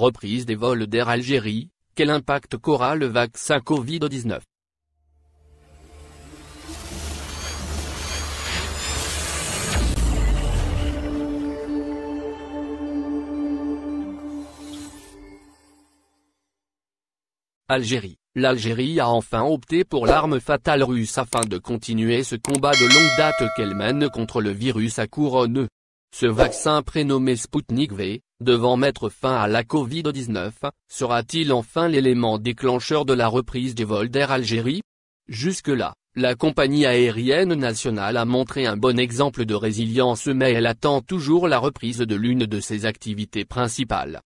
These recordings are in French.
reprise des vols d'Air Algérie, quel impact qu'aura le vaccin Covid-19 Algérie. L'Algérie a enfin opté pour l'arme fatale russe afin de continuer ce combat de longue date qu'elle mène contre le virus à couronne, ce vaccin prénommé Sputnik V, devant mettre fin à la Covid-19, sera-t-il enfin l'élément déclencheur de la reprise des vols d'Air Algérie Jusque-là, la compagnie aérienne nationale a montré un bon exemple de résilience mais elle attend toujours la reprise de l'une de ses activités principales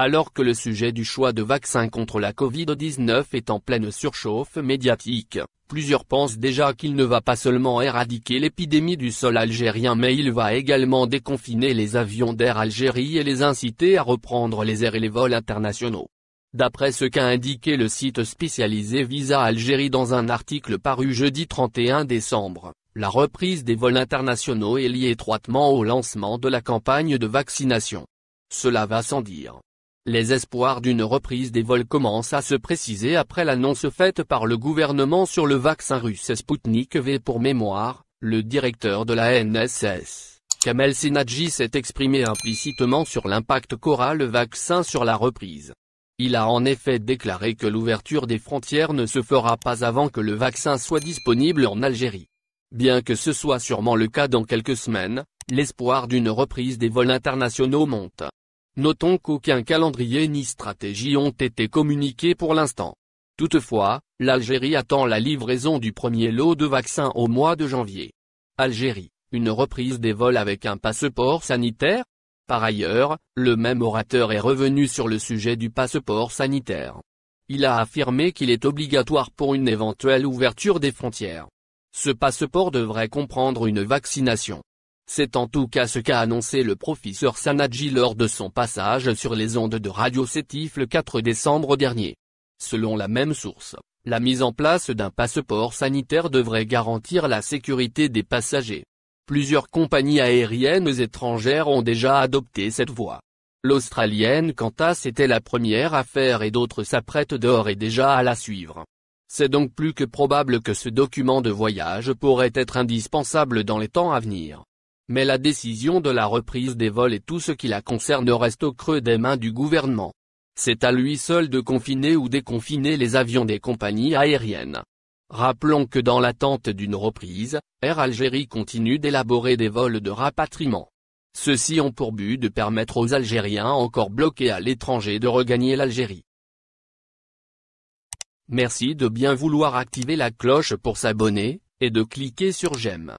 alors que le sujet du choix de vaccin contre la Covid-19 est en pleine surchauffe médiatique, plusieurs pensent déjà qu'il ne va pas seulement éradiquer l'épidémie du sol algérien mais il va également déconfiner les avions d'Air Algérie et les inciter à reprendre les airs et les vols internationaux. D'après ce qu'a indiqué le site spécialisé Visa Algérie dans un article paru jeudi 31 décembre, la reprise des vols internationaux est liée étroitement au lancement de la campagne de vaccination. Cela va sans dire. Les espoirs d'une reprise des vols commencent à se préciser après l'annonce faite par le gouvernement sur le vaccin russe Sputnik V pour mémoire, le directeur de la NSS. Kamel Sinadji s'est exprimé implicitement sur l'impact qu'aura le vaccin sur la reprise. Il a en effet déclaré que l'ouverture des frontières ne se fera pas avant que le vaccin soit disponible en Algérie. Bien que ce soit sûrement le cas dans quelques semaines, l'espoir d'une reprise des vols internationaux monte. Notons qu'aucun calendrier ni stratégie ont été communiqués pour l'instant. Toutefois, l'Algérie attend la livraison du premier lot de vaccins au mois de janvier. Algérie, une reprise des vols avec un passeport sanitaire Par ailleurs, le même orateur est revenu sur le sujet du passeport sanitaire. Il a affirmé qu'il est obligatoire pour une éventuelle ouverture des frontières. Ce passeport devrait comprendre une vaccination. C'est en tout cas ce qu'a annoncé le professeur Sanadji lors de son passage sur les ondes de Radio Sétif le 4 décembre dernier. Selon la même source, la mise en place d'un passeport sanitaire devrait garantir la sécurité des passagers. Plusieurs compagnies aériennes étrangères ont déjà adopté cette voie. L'Australienne Qantas était la première à faire et d'autres s'apprêtent dehors et déjà à la suivre. C'est donc plus que probable que ce document de voyage pourrait être indispensable dans les temps à venir mais la décision de la reprise des vols et tout ce qui la concerne reste au creux des mains du gouvernement. C'est à lui seul de confiner ou déconfiner les avions des compagnies aériennes. Rappelons que dans l'attente d'une reprise, Air Algérie continue d'élaborer des vols de rapatriement. Ceux-ci ont pour but de permettre aux Algériens encore bloqués à l'étranger de regagner l'Algérie. Merci de bien vouloir activer la cloche pour s'abonner, et de cliquer sur j'aime.